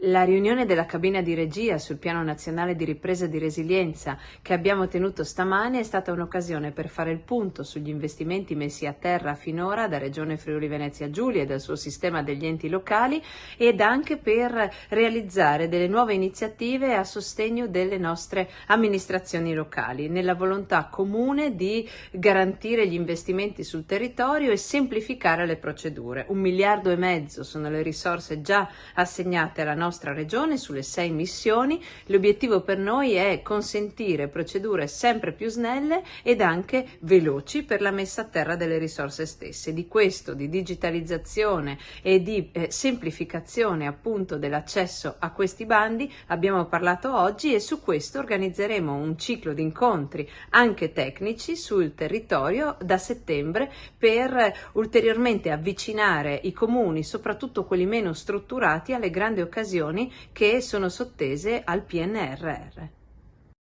La riunione della cabina di regia sul Piano Nazionale di Ripresa e di Resilienza che abbiamo tenuto stamane è stata un'occasione per fare il punto sugli investimenti messi a terra finora da Regione Friuli Venezia Giulia e dal suo sistema degli enti locali ed anche per realizzare delle nuove iniziative a sostegno delle nostre amministrazioni locali, nella volontà comune di garantire gli investimenti sul territorio e semplificare le procedure. Un miliardo e mezzo sono le risorse già assegnate alla nostra nostra regione sulle sei missioni, l'obiettivo per noi è consentire procedure sempre più snelle ed anche veloci per la messa a terra delle risorse stesse. Di questo, di digitalizzazione e di eh, semplificazione appunto dell'accesso a questi bandi abbiamo parlato oggi e su questo organizzeremo un ciclo di incontri anche tecnici sul territorio da settembre per ulteriormente avvicinare i comuni, soprattutto quelli meno strutturati, alle grandi occasioni decisioni che sono sottese al PNRR.